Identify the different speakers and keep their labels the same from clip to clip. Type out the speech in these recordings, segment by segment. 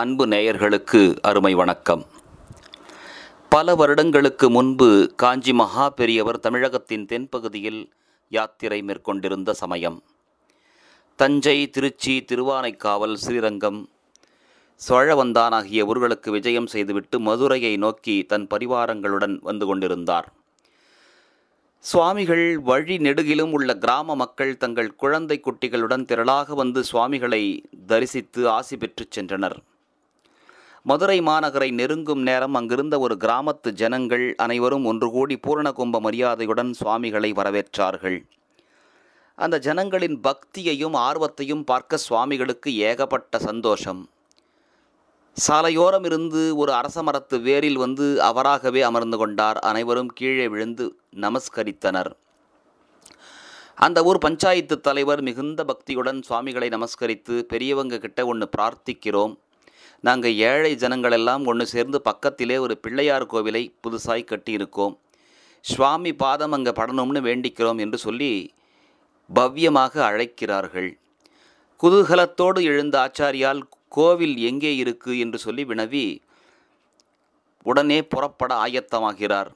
Speaker 1: அன்பு நேயர்களுக்கு அருமை வணக்கம் பல வருடங்களுக்கு முன்பு காஞ்சி மகா பெரியவர் தமிழகத்தின் தென்பகுதியில் யாத்திரை மேற்கொண்டிருந்த சமயம் தஞ்சை திருச்சி திருவானைக்காவல் ஸ்ரீரங்கம் சோழவந்தான் ஆகிய ஊர்களுக்கு விஜயம் செய்துவிட்டு மதுரையை நோக்கி தன் பரிவாரங்களுடன் வந்து கொண்டிருந்தார் சுவாமிகள் வழி நெடுகிலும் உள்ள கிராம மக்கள் தங்கள் குழந்தை குட்டிகளுடன் திரளாக வந்து சுவாமிகளை தரிசித்து ஆசி பெற்றுச் சென்றனர் மதுரை மாநகரை நெருங்கும் நேரம் அங்கிருந்த ஒரு கிராமத்து ஜனங்கள் அனைவரும் ஒன்று கூடி பூரண கும்ப மரியாதையுடன் சுவாமிகளை வரவேற்றார்கள் அந்த ஜனங்களின் பக்தியையும் ஆர்வத்தையும் பார்க்க சுவாமிகளுக்கு ஏகப்பட்ட சந்தோஷம் சாலையோரம் இருந்து ஒரு அரச மரத்து வேரில் வந்து அவராகவே அமர்ந்து கொண்டார் அனைவரும் கீழே விழுந்து நமஸ்கரித்தனர் அந்த ஊர் பஞ்சாயத்து தலைவர் மிகுந்த பக்தியுடன் சுவாமிகளை நமஸ்கரித்து பெரியவங்க கிட்ட ஒன்று பிரார்த்திக்கிறோம் நாங்கள் ஏழை ஜனங்களெல்லாம் ஒன்று சேர்ந்து பக்கத்திலே ஒரு பிள்ளையார் கோவிலை புதுசாய் கட்டியிருக்கோம் சுவாமி பாதம் அங்கே படணும்னு வேண்டிக்கிறோம் என்று சொல்லி பவ்யமாக அழைக்கிறார்கள் குதூகலத்தோடு எழுந்த ஆச்சாரியால் கோவில் எங்கே இருக்கு என்று சொல்லி வினவி உடனே புறப்பட ஆயத்தமாகிறார்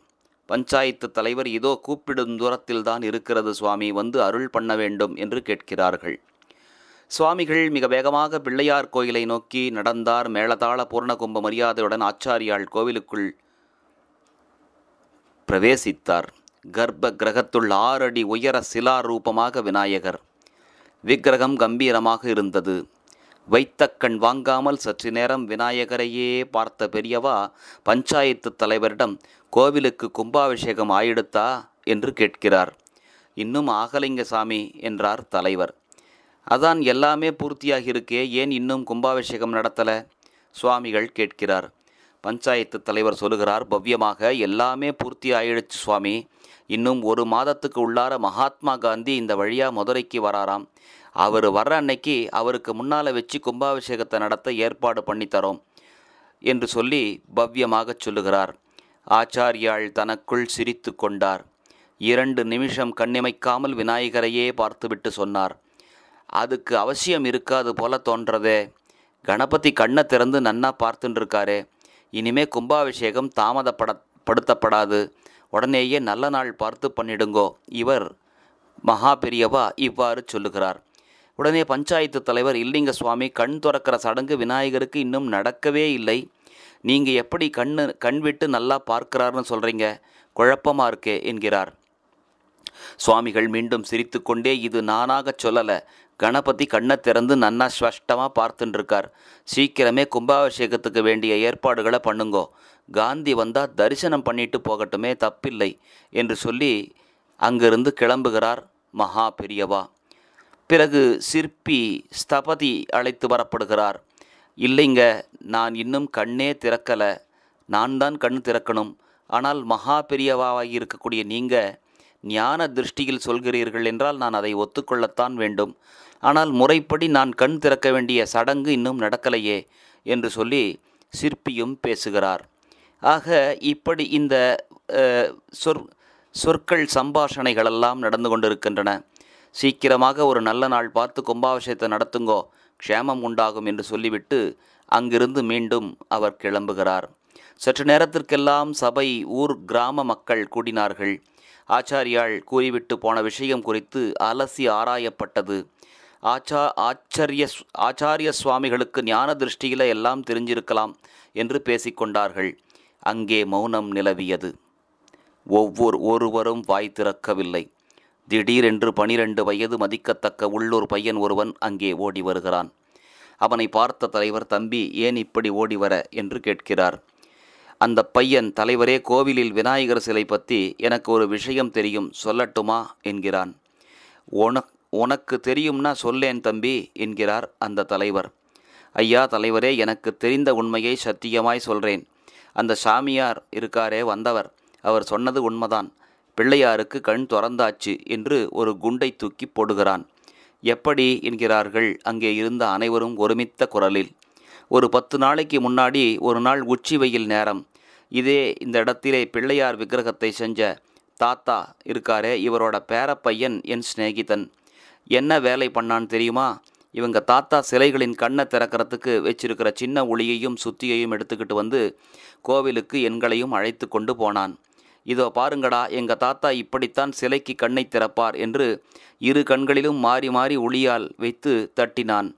Speaker 1: பஞ்சாயத்து தலைவர் இதோ கூப்பிடும் தூரத்தில்தான் இருக்கிறது சுவாமி வந்து அருள் பண்ண வேண்டும் என்று கேட்கிறார்கள் சுவாமிகள் மிக வேகமாக பிள்ளையார் கோயிலை நோக்கி நடந்தார் மேளதாள பூர்ணகும்ப மரியாதையுடன் ஆச்சாரியால் கோவிலுக்குள் பிரவேசித்தார் கர்ப்ப கிரகத்துள் ஆறு அடி உயர சிலா ரூபமாக விநாயகர் விக்கிரகம் கம்பீரமாக இருந்தது வைத்த கண் வாங்காமல் சற்று நேரம் விநாயகரையே பார்த்த பெரியவா பஞ்சாயத்து தலைவரிடம் கோவிலுக்கு கும்பாபிஷேகம் ஆயிடுத்தா என்று கேட்கிறார் இன்னும் ஆகலிங்க சாமி என்றார் தலைவர் அதான் எல்லாமே பூர்த்தியாகி இருக்கே ஏன் இன்னும் கும்பாபிஷேகம் நடத்தலை சுவாமிகள் கேட்கிறார் பஞ்சாயத்து தலைவர் சொல்லுகிறார் பவ்யமாக எல்லாமே பூர்த்தி ஆயிடுச்சு சுவாமி இன்னும் ஒரு மாதத்துக்கு உள்ளார மகாத்மா காந்தி இந்த வழியாக மதுரைக்கு வராராம் அவர் வர்ற அன்னைக்கு அவருக்கு முன்னால் வச்சு கும்பாபிஷேகத்தை நடத்த ஏற்பாடு பண்ணித்தரோம் என்று சொல்லி பவ்யமாக சொல்லுகிறார் ஆச்சாரியாள் தனக்குள் சிரித்து கொண்டார் இரண்டு நிமிஷம் கண்ணிமைக்காமல் விநாயகரையே பார்த்துவிட்டு சொன்னார் அதுக்கு அவசியம் இருக்காது போல தோன்றதே கணபதி கண்ணை திறந்து நன்னா பார்த்துட்டுருக்காரே இனிமே கும்பாபிஷேகம் தாமதப்படப்படுத்தப்படாது உடனேயே நல்ல நாள் பார்த்து பண்ணிடுங்கோ இவர் மகா பெரியவா இவ்வாறு சொல்லுகிறார் உடனே பஞ்சாயத்து தலைவர் இல்லைங்க சுவாமி கண் துறக்கிற சடங்கு விநாயகருக்கு இன்னும் நடக்கவே இல்லை நீங்கள் எப்படி கண்ணு கண் விட்டு நல்லா பார்க்கிறாருன்னு சொல்கிறீங்க குழப்பமாக இருக்கே என்கிறார் சுவாமிகள் மீண்டும் சிரித்துக்கொண்டே இது நானாகச் சொல்லலை கணபதி கண்ணை திறந்து நன்னா ஸ்பஷ்டமாக பார்த்துட்டுருக்கார் சீக்கிரமே கும்பாபிஷேகத்துக்கு வேண்டிய ஏற்பாடுகளை பண்ணுங்கோ காந்தி வந்தால் தரிசனம் பண்ணிட்டு போகட்டுமே தப்பில்லை என்று சொல்லி அங்கிருந்து கிளம்புகிறார் மகா பெரியவா பிறகு சிற்பி ஸ்தபதி அழைத்து வரப்படுகிறார் இல்லைங்க நான் இன்னும் கண்ணே திறக்கலை நான் தான் கண் திறக்கணும் ஆனால் மகா பெரியவாவாக இருக்கக்கூடிய நீங்கள் ஞான திருஷ்டியில் சொல்கிறீர்கள் என்றால் நான் அதை ஒத்துக்கொள்ளத்தான் வேண்டும் ஆனால் முறைப்படி நான் கண் திறக்க வேண்டிய சடங்கு இன்னும் நடக்கலையே என்று சொல்லி சிற்பியும் பேசுகிறார் ஆக இப்படி இந்த சொற் சொற்கள் சம்பாஷணைகளெல்லாம் நடந்து கொண்டிருக்கின்றன சீக்கிரமாக ஒரு நல்ல நாள் பார்த்து கும்பாபிஷேகத்தை நடத்துங்கோ க்ஷேமம் உண்டாகும் என்று சொல்லிவிட்டு அங்கிருந்து மீண்டும் அவர் கிளம்புகிறார் சற்று நேரத்திற்கெல்லாம் சபை ஊர் கிராம மக்கள் கூடினார்கள் ஆச்சாரியால் கூறிவிட்டு போன விஷயம் குறித்து அலசி ஆராயப்பட்டது ஆச்சா ஆச்சரிய ஆச்சாரிய சுவாமிகளுக்கு ஞான திருஷ்டியில் எல்லாம் தெரிஞ்சிருக்கலாம் என்று பேசிக்கொண்டார்கள் அங்கே மௌனம் நிலவியது ஒவ்வொரு ஒருவரும் வாய் திறக்கவில்லை திடீரென்று பனிரெண்டு வயது மதிக்கத்தக்க உள்ளூர் பையன் ஒருவன் அங்கே ஓடி வருகிறான் அவனை பார்த்த தலைவர் தம்பி ஏன் இப்படி ஓடி வர என்று கேட்கிறார் அந்த பையன் தலைவரே கோவிலில் விநாயகர் சிலை பற்றி எனக்கு ஒரு விஷயம் தெரியும் சொல்லட்டுமா என்கிறான் உனக் உனக்கு தெரியும்னா சொல்லேன் தம்பி என்கிறார் அந்த தலைவர் ஐயா தலைவரே எனக்கு தெரிந்த உண்மையை சத்தியமாய் சொல்கிறேன் அந்த சாமியார் இருக்காரே வந்தவர் அவர் சொன்னது உண்மைதான் பிள்ளையாருக்கு கண் திறந்தாச்சு என்று ஒரு குண்டை தூக்கி போடுகிறான் எப்படி என்கிறார்கள் அங்கே இருந்த அனைவரும் ஒருமித்த குரலில் ஒரு பத்து நாளைக்கு முன்னாடி ஒரு நாள் உச்சி வெயில் நேரம் இதே இந்த இடத்திலே பிள்ளையார் விக்கிரகத்தை செஞ்ச தாத்தா இருக்காரே இவரோட பேரப்பையன் என் சிநேகிதன் என்ன வேலை பண்ணான்னு தெரியுமா இவங்க தாத்தா சிலைகளின் கண்ணை திறக்கிறதுக்கு வச்சிருக்கிற சின்ன ஒளியையும் சுத்தியையும் எடுத்துக்கிட்டு வந்து கோவிலுக்கு எண்களையும் அழைத்து கொண்டு போனான் இதோ பாருங்கடா எங்கள் தாத்தா இப்படித்தான் சிலைக்கு கண்ணை திறப்பார் என்று இரு கண்களிலும் மாறி மாறி ஒளியால் வைத்து தட்டினான்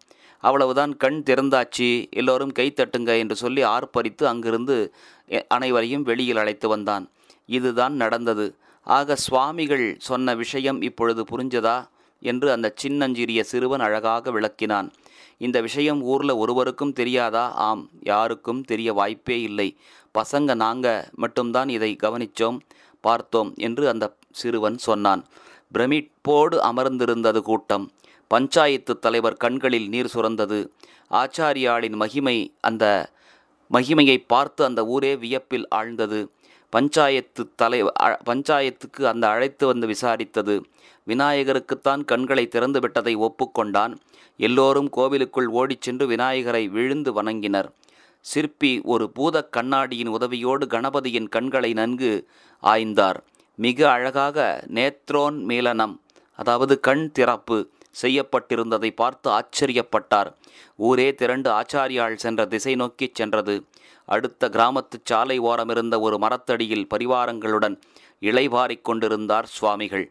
Speaker 1: அவ்வளவுதான் கண் திறந்தாச்சு எல்லோரும் கை தட்டுங்க என்று சொல்லி ஆர்ப்பரித்து அங்கிருந்து அனைவரையும் வெளியில் அழைத்து வந்தான் இதுதான் நடந்தது ஆக சுவாமிகள் சொன்ன விஷயம் இப்பொழுது புரிஞ்சதா என்று அந்த சின்னஞ்சிறிய சிறுவன் அழகாக விளக்கினான் இந்த விஷயம் ஊரில் ஒருவருக்கும் தெரியாதா ஆம் யாருக்கும் தெரிய வாய்ப்பே இல்லை பசங்க நாங்கள் மட்டும்தான் இதை கவனித்தோம் பார்த்தோம் என்று அந்த சிறுவன் சொன்னான் பிரமிப்போடு அமர்ந்திருந்தது கூட்டம் பஞ்சாயத்து தலைவர் கண்களில் நீர் சுரந்தது ஆச்சாரியாளின் மகிமை அந்த மகிமையை பார்த்து அந்த ஊரே வியப்பில் ஆழ்ந்தது பஞ்சாயத்து தலை பஞ்சாயத்துக்கு அந்த அழைத்து வந்து விசாரித்தது விநாயகருக்குத்தான் கண்களை திறந்து விட்டதை ஒப்புக்கொண்டான் எல்லோரும் கோவிலுக்குள் ஓடிச் சென்று விநாயகரை விழுந்து வணங்கினர் சிற்பி ஒரு பூத கண்ணாடியின் உதவியோடு கணபதியின் கண்களை நன்கு ஆய்ந்தார் மிக அழகாக நேத்ரோன் மீளனம் அதாவது கண் திறப்பு செய்யப்பட்டிருந்ததை பார்த்து ஆச்சரியப்பட்டார் ஊரே திரண்டு ஆச்சாரியாள் சென்ற திசை நோக்கிச் சென்றது அடுத்த கிராமத்து சாலை ஓரமிருந்த ஒரு மரத்தடியில் பரிவாரங்களுடன் இளைபாரிக் கொண்டிருந்தார் சுவாமிகள்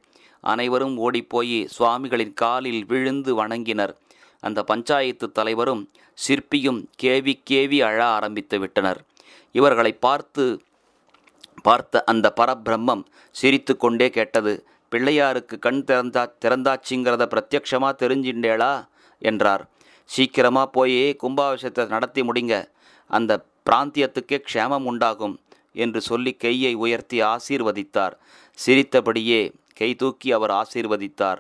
Speaker 1: அனைவரும் ஓடிப்போய் சுவாமிகளின் காலில் விழுந்து வணங்கினர் அந்த பஞ்சாயத்து தலைவரும் சிற்பியும் கேவி கேவி அழ ஆரம்பித்து விட்டனர் இவர்களை பார்த்து பார்த்த அந்த பரபிரம்மம் சிரித்து கொண்டே கேட்டது பிள்ளையாருக்கு கண் திறந்தா திறந்தாச்சுங்கிறத பிரத்யக்ஷமாக தெரிஞ்சின்றேளா என்றார் சீக்கிரமாக போய் கும்பாபிஷத்தை நடத்தி முடிங்க அந்த பிராந்தியத்துக்கே க்ஷேமம் உண்டாகும் என்று சொல்லி கையை உயர்த்தி ஆசீர்வதித்தார் சிரித்தபடியே கை தூக்கி அவர் ஆசீர்வதித்தார்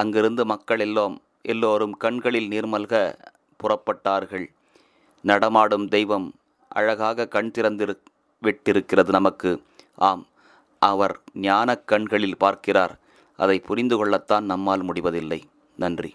Speaker 1: அங்கிருந்து மக்கள் எல்லோம் எல்லோரும் கண்களில் நீர்மல்க புறப்பட்டார்கள் நடமாடும் தெய்வம் அழகாக கண் திறந்து விட்டிருக்கிறது நமக்கு ஆம் அவர் ஞானக் கண்களில் பார்க்கிறார் அதை புரிந்து கொள்ளத்தான் நம்மால் முடிவதில்லை நன்றி